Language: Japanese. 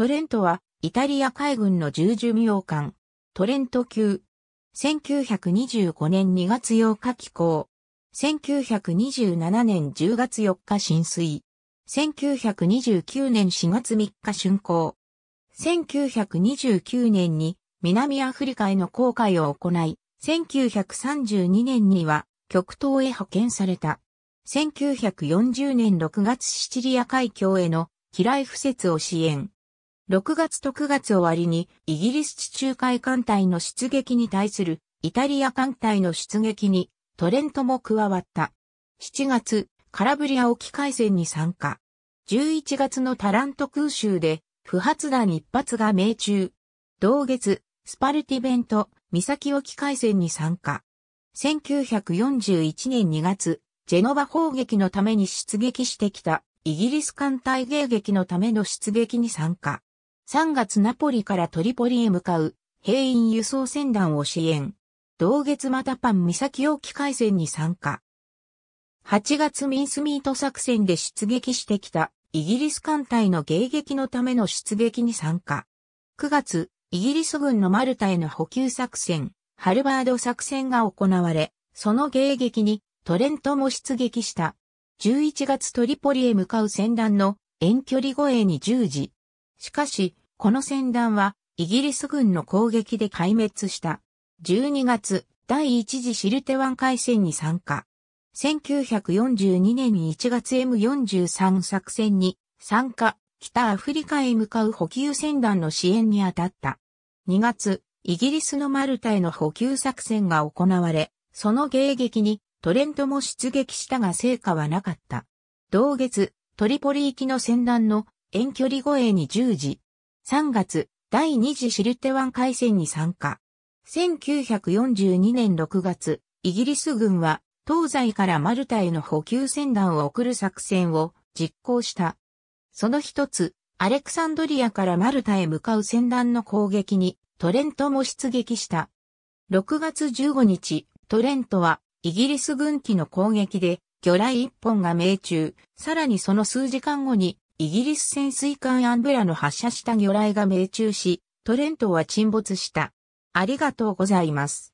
トレントは、イタリア海軍の重巡洋艦、トレント級。1925年2月8日寄港。1927年10月4日浸水。1929年4月3日竣工。1929年に南アフリカへの航海を行い、1932年には極東へ派遣された。1940年6月シチリア海峡への機雷敷設を支援。6月と9月終わりにイギリス地中海艦隊の出撃に対するイタリア艦隊の出撃にトレントも加わった。7月、カラブリア沖海戦に参加。11月のタラント空襲で不発弾一発が命中。同月、スパルティベント、岬沖海戦に参加。1941年2月、ジェノバ砲撃のために出撃してきたイギリス艦隊迎撃のための出撃に参加。3月ナポリからトリポリへ向かう兵員輸送船団を支援。同月またパン岬沖海戦に参加。8月ミンスミート作戦で出撃してきたイギリス艦隊の迎撃のための出撃に参加。9月、イギリス軍のマルタへの補給作戦、ハルバード作戦が行われ、その迎撃にトレントも出撃した。11月トリポリへ向かう船団の遠距離護衛に従事。しかし、この船団は、イギリス軍の攻撃で壊滅した。12月、第一次シルテ湾海戦に参加。1942年1月 M43 作戦に参加、北アフリカへ向かう補給船団の支援に当たった。2月、イギリスのマルタへの補給作戦が行われ、その迎撃にトレントも出撃したが成果はなかった。同月、トリポリ行きの船団の遠距離護衛に従事。3月、第2次シルテ湾海戦に参加。1942年6月、イギリス軍は東西からマルタへの補給船団を送る作戦を実行した。その一つ、アレクサンドリアからマルタへ向かう船団の攻撃にトレントも出撃した。6月15日、トレントはイギリス軍機の攻撃で魚雷1本が命中、さらにその数時間後にイギリス潜水艦アンブラの発射した魚雷が命中し、トレントは沈没した。ありがとうございます。